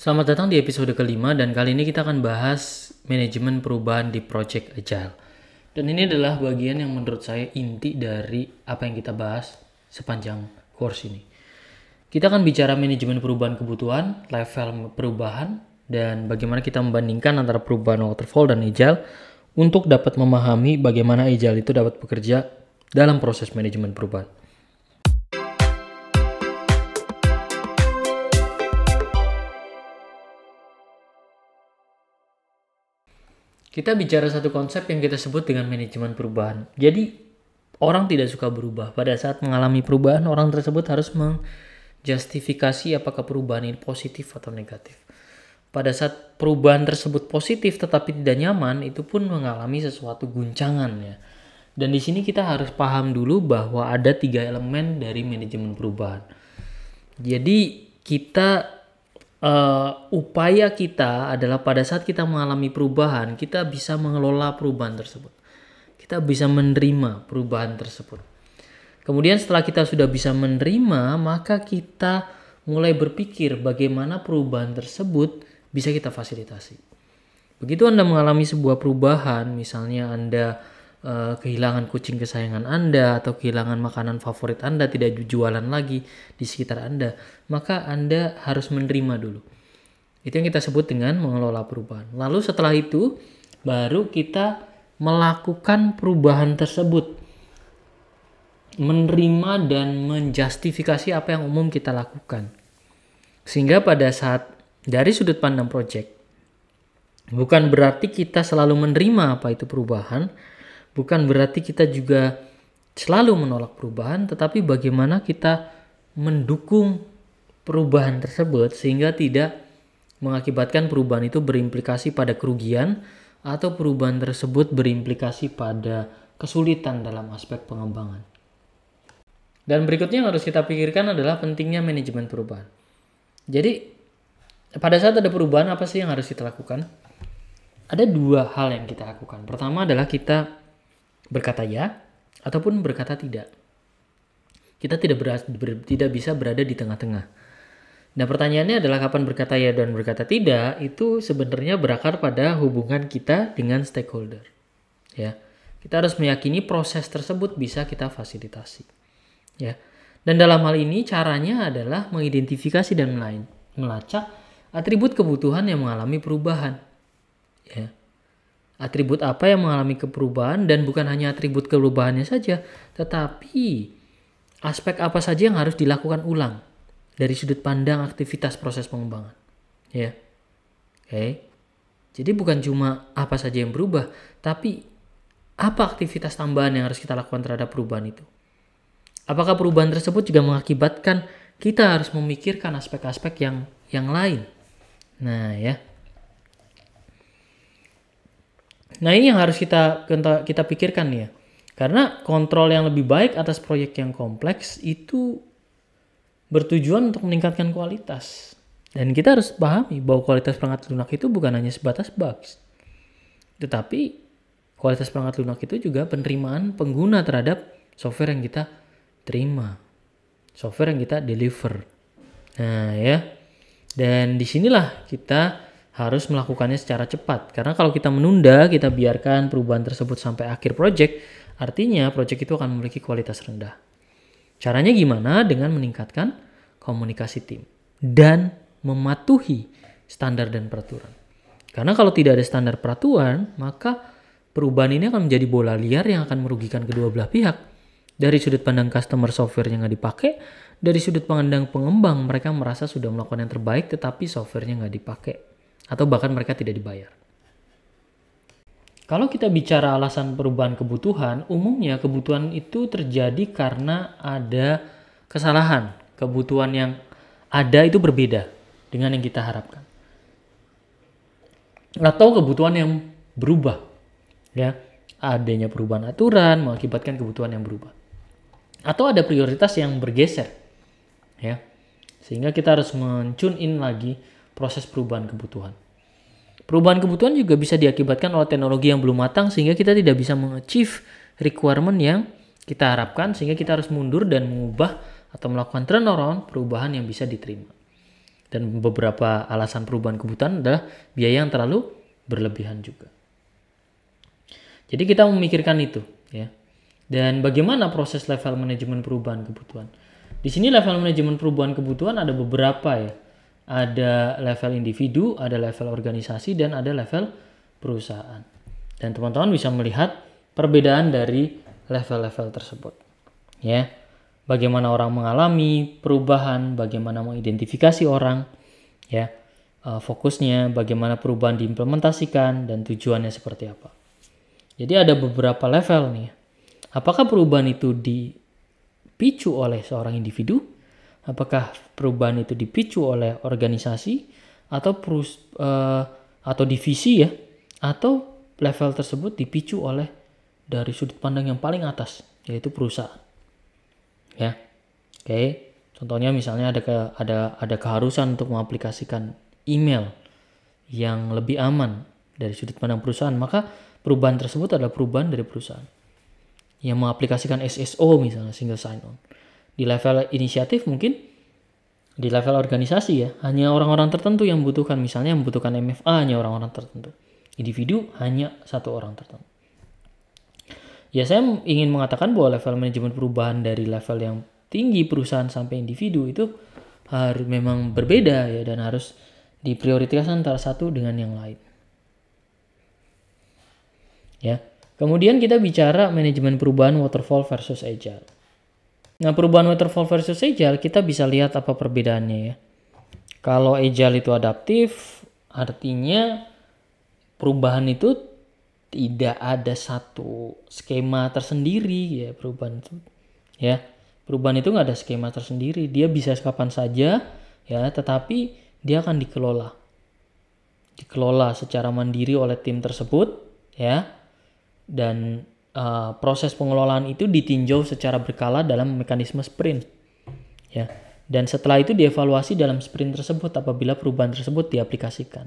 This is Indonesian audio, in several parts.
Selamat datang di episode kelima dan kali ini kita akan bahas manajemen perubahan di Project Agile. Dan ini adalah bagian yang menurut saya inti dari apa yang kita bahas sepanjang course ini. Kita akan bicara manajemen perubahan kebutuhan, level perubahan, dan bagaimana kita membandingkan antara perubahan waterfall dan agile untuk dapat memahami bagaimana agile itu dapat bekerja dalam proses manajemen perubahan. kita bicara satu konsep yang kita sebut dengan manajemen perubahan. Jadi orang tidak suka berubah. Pada saat mengalami perubahan, orang tersebut harus menjustifikasi apakah perubahan ini positif atau negatif. Pada saat perubahan tersebut positif tetapi tidak nyaman, itu pun mengalami sesuatu guncangan ya. Dan di sini kita harus paham dulu bahwa ada tiga elemen dari manajemen perubahan. Jadi kita uh, upaya kita adalah pada saat kita mengalami perubahan, kita bisa mengelola perubahan tersebut. Kita bisa menerima perubahan tersebut. Kemudian setelah kita sudah bisa menerima, maka kita mulai berpikir bagaimana perubahan tersebut bisa kita fasilitasi. Begitu Anda mengalami sebuah perubahan, misalnya Anda Eh, kehilangan kucing kesayangan Anda atau kehilangan makanan favorit Anda tidak jualan lagi di sekitar Anda, maka Anda harus menerima dulu. Itu yang kita sebut dengan mengelola perubahan. Lalu setelah itu baru kita melakukan perubahan tersebut. Menerima dan menjustifikasi apa yang umum kita lakukan. Sehingga pada saat dari sudut pandang proyek bukan berarti kita selalu menerima apa itu perubahan, Bukan berarti kita juga selalu menolak perubahan, tetapi bagaimana kita mendukung perubahan tersebut sehingga tidak mengakibatkan perubahan itu berimplikasi pada kerugian atau perubahan tersebut berimplikasi pada kesulitan dalam aspek pengembangan. Dan berikutnya yang harus kita pikirkan adalah pentingnya manajemen perubahan. Jadi, pada saat ada perubahan apa sih yang harus kita lakukan? Ada dua hal yang kita lakukan. Pertama adalah kita berkata ya ataupun berkata tidak. Kita tidak ber, ber, tidak bisa berada di tengah-tengah. Nah, pertanyaannya adalah kapan berkata ya dan berkata tidak itu sebenarnya berakar pada hubungan kita dengan stakeholder. Ya. Kita harus meyakini proses tersebut bisa kita fasilitasi. Ya. Dan dalam hal ini caranya adalah mengidentifikasi dan melacak atribut kebutuhan yang mengalami perubahan. Ya. Atribut apa yang mengalami keperubahan dan bukan hanya atribut keperubahannya saja, tetapi aspek apa saja yang harus dilakukan ulang dari sudut pandang aktivitas proses pengembangan. Ya. Oke. Okay. Jadi bukan cuma apa saja yang berubah, tapi apa aktivitas tambahan yang harus kita lakukan terhadap perubahan itu. Apakah perubahan tersebut juga mengakibatkan kita harus memikirkan aspek-aspek yang yang lain? Nah, ya. Nah ini yang harus kita kita pikirkan nih ya. Karena kontrol yang lebih baik atas proyek yang kompleks itu bertujuan untuk meningkatkan kualitas. Dan kita harus pahami bahwa kualitas perangkat lunak itu bukan hanya sebatas bugs. Tetapi kualitas perangkat lunak itu juga penerimaan pengguna terhadap software yang kita terima. Software yang kita deliver. Nah ya. Dan disinilah kita harus melakukannya secara cepat. Karena kalau kita menunda, kita biarkan perubahan tersebut sampai akhir project, artinya project itu akan memiliki kualitas rendah. Caranya gimana? Dengan meningkatkan komunikasi tim dan mematuhi standar dan peraturan. Karena kalau tidak ada standar peraturan, maka perubahan ini akan menjadi bola liar yang akan merugikan kedua belah pihak. Dari sudut pandang customer software softwarenya nggak dipakai, dari sudut pandang pengembang mereka merasa sudah melakukan yang terbaik tetapi software softwarenya nggak dipakai atau bahkan mereka tidak dibayar. Kalau kita bicara alasan perubahan kebutuhan, umumnya kebutuhan itu terjadi karena ada kesalahan. Kebutuhan yang ada itu berbeda dengan yang kita harapkan. Atau kebutuhan yang berubah. Ya, adanya perubahan aturan mengakibatkan kebutuhan yang berubah. Atau ada prioritas yang bergeser. Ya. Sehingga kita harus mencun in lagi proses perubahan kebutuhan. Perubahan kebutuhan juga bisa diakibatkan oleh teknologi yang belum matang sehingga kita tidak bisa mengachieve requirement yang kita harapkan sehingga kita harus mundur dan mengubah atau melakukan turnaround perubahan yang bisa diterima. Dan beberapa alasan perubahan kebutuhan adalah biaya yang terlalu berlebihan juga. Jadi kita memikirkan itu ya. Dan bagaimana proses level manajemen perubahan kebutuhan? Di sini level manajemen perubahan kebutuhan ada beberapa ya ada level individu, ada level organisasi, dan ada level perusahaan. Dan teman-teman bisa melihat perbedaan dari level-level tersebut. Ya, bagaimana orang mengalami perubahan, bagaimana mengidentifikasi orang, ya, eh, fokusnya, bagaimana perubahan diimplementasikan, dan tujuannya seperti apa. Jadi ada beberapa level nih. Apakah perubahan itu dipicu oleh seorang individu? apakah perubahan itu dipicu oleh organisasi atau perus, uh, atau divisi ya atau level tersebut dipicu oleh dari sudut pandang yang paling atas yaitu perusahaan ya oke okay. contohnya misalnya ada ke, ada ada keharusan untuk mengaplikasikan email yang lebih aman dari sudut pandang perusahaan maka perubahan tersebut adalah perubahan dari perusahaan yang mengaplikasikan SSO misalnya single sign on di level inisiatif mungkin di level organisasi ya hanya orang-orang tertentu yang membutuhkan misalnya membutuhkan MFA hanya orang-orang tertentu individu hanya satu orang tertentu ya saya ingin mengatakan bahwa level manajemen perubahan dari level yang tinggi perusahaan sampai individu itu harus memang berbeda ya dan harus diprioritaskan antara satu dengan yang lain ya kemudian kita bicara manajemen perubahan waterfall versus agile Nah, perubahan waterfall versus agile kita bisa lihat apa perbedaannya ya. Kalau agile itu adaptif, artinya perubahan itu tidak ada satu skema tersendiri ya perubahan itu. Ya, perubahan itu nggak ada skema tersendiri. Dia bisa kapan saja ya, tetapi dia akan dikelola. Dikelola secara mandiri oleh tim tersebut ya. Dan uh, proses pengelolaan itu ditinjau secara berkala dalam mekanisme sprint. Ya. Dan setelah itu dievaluasi dalam sprint tersebut apabila perubahan tersebut diaplikasikan.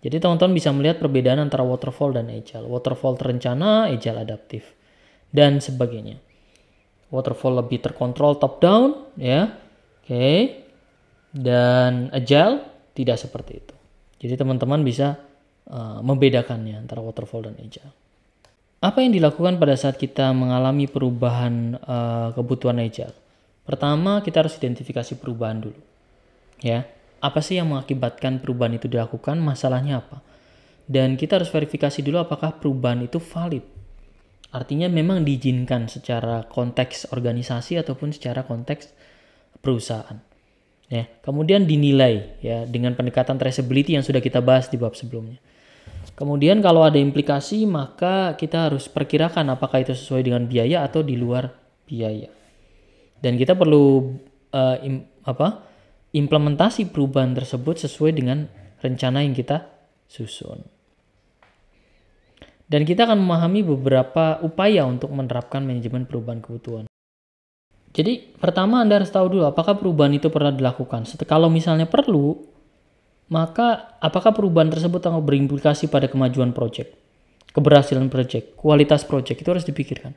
Jadi teman-teman bisa melihat perbedaan antara waterfall dan agile. Waterfall terencana, agile adaptif, dan sebagainya. Waterfall lebih terkontrol top down, ya, oke. Okay. Dan agile tidak seperti itu. Jadi teman-teman bisa uh, membedakannya antara waterfall dan agile. Apa yang dilakukan pada saat kita mengalami perubahan uh, kebutuhan agile? Pertama, kita harus identifikasi perubahan dulu. Ya, apa sih yang mengakibatkan perubahan itu dilakukan? Masalahnya apa? Dan kita harus verifikasi dulu apakah perubahan itu valid. Artinya memang diizinkan secara konteks organisasi ataupun secara konteks perusahaan. Ya, kemudian dinilai ya dengan pendekatan traceability yang sudah kita bahas di bab sebelumnya. Kemudian kalau ada implikasi maka kita harus perkirakan apakah itu sesuai dengan biaya atau di luar biaya. Dan kita perlu uh, im, apa? implementasi perubahan tersebut sesuai dengan rencana yang kita susun. Dan kita akan memahami beberapa upaya untuk menerapkan manajemen perubahan kebutuhan. Jadi, pertama Anda harus tahu dulu apakah perubahan itu pernah dilakukan. Kalau misalnya perlu, maka apakah perubahan tersebut akan berimplikasi pada kemajuan proyek, keberhasilan proyek, kualitas proyek itu harus dipikirkan.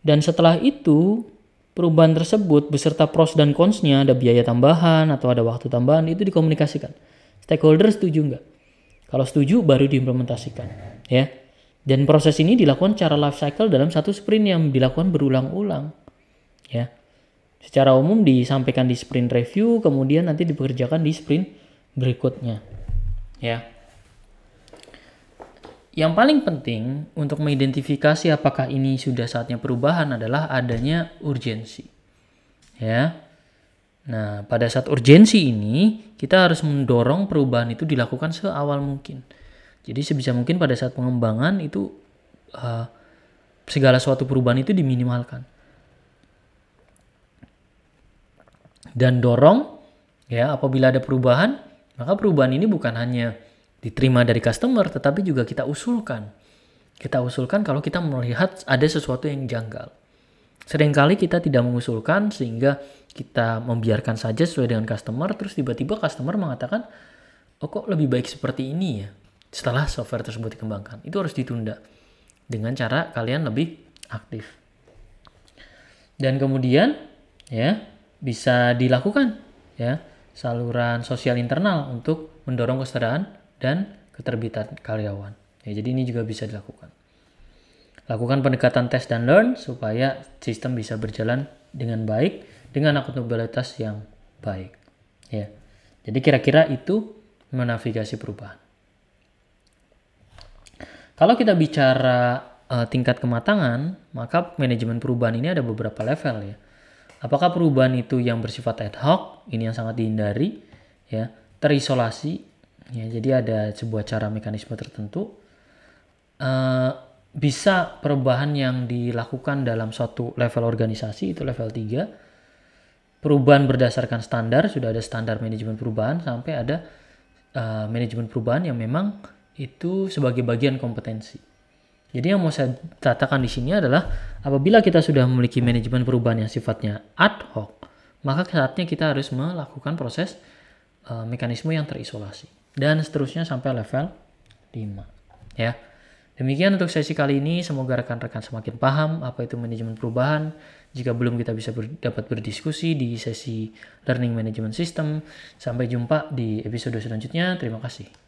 Dan setelah itu, perubahan tersebut beserta pros dan consnya ada biaya tambahan atau ada waktu tambahan itu dikomunikasikan. Stakeholder setuju nggak? Kalau setuju baru diimplementasikan, ya. Dan proses ini dilakukan secara life cycle dalam satu sprint yang dilakukan berulang-ulang, ya. Secara umum disampaikan di sprint review, kemudian nanti dipekerjakan di sprint berikutnya. Ya. Yang paling penting untuk mengidentifikasi apakah ini sudah saatnya perubahan adalah adanya urgensi. Ya. Nah, pada saat urgensi ini kita harus mendorong perubahan itu dilakukan seawal mungkin. Jadi sebisa mungkin pada saat pengembangan itu uh, segala suatu perubahan itu diminimalkan. Dan dorong ya apabila ada perubahan maka perubahan ini bukan hanya diterima dari customer, tetapi juga kita usulkan. Kita usulkan kalau kita melihat ada sesuatu yang janggal. Seringkali kita tidak mengusulkan sehingga kita membiarkan saja sesuai dengan customer, terus tiba-tiba customer mengatakan, oh kok lebih baik seperti ini ya setelah software tersebut dikembangkan. Itu harus ditunda dengan cara kalian lebih aktif. Dan kemudian ya bisa dilakukan ya saluran sosial internal untuk mendorong kesetaraan dan keterbitan karyawan. Ya, jadi ini juga bisa dilakukan. Lakukan pendekatan test dan learn supaya sistem bisa berjalan dengan baik dengan akuntabilitas yang baik. Ya. Jadi kira-kira itu menavigasi perubahan. Kalau kita bicara uh, tingkat kematangan, maka manajemen perubahan ini ada beberapa level ya. Apakah perubahan itu yang bersifat ad hoc, ini yang sangat dihindari, ya, terisolasi, ya, jadi ada sebuah cara mekanisme tertentu. Uh, bisa perubahan yang dilakukan dalam suatu level organisasi itu level 3. Perubahan berdasarkan standar, sudah ada standar manajemen perubahan sampai ada uh, manajemen perubahan yang memang itu sebagai bagian kompetensi. Jadi yang mau saya katakan di sini adalah apabila kita sudah memiliki manajemen perubahan yang sifatnya ad hoc, maka saatnya kita harus melakukan proses uh, mekanisme yang terisolasi dan seterusnya sampai level 5 ya. Demikian untuk sesi kali ini, semoga rekan-rekan semakin paham apa itu manajemen perubahan. Jika belum kita bisa ber, dapat berdiskusi di sesi Learning Management System. Sampai jumpa di episode selanjutnya. Terima kasih.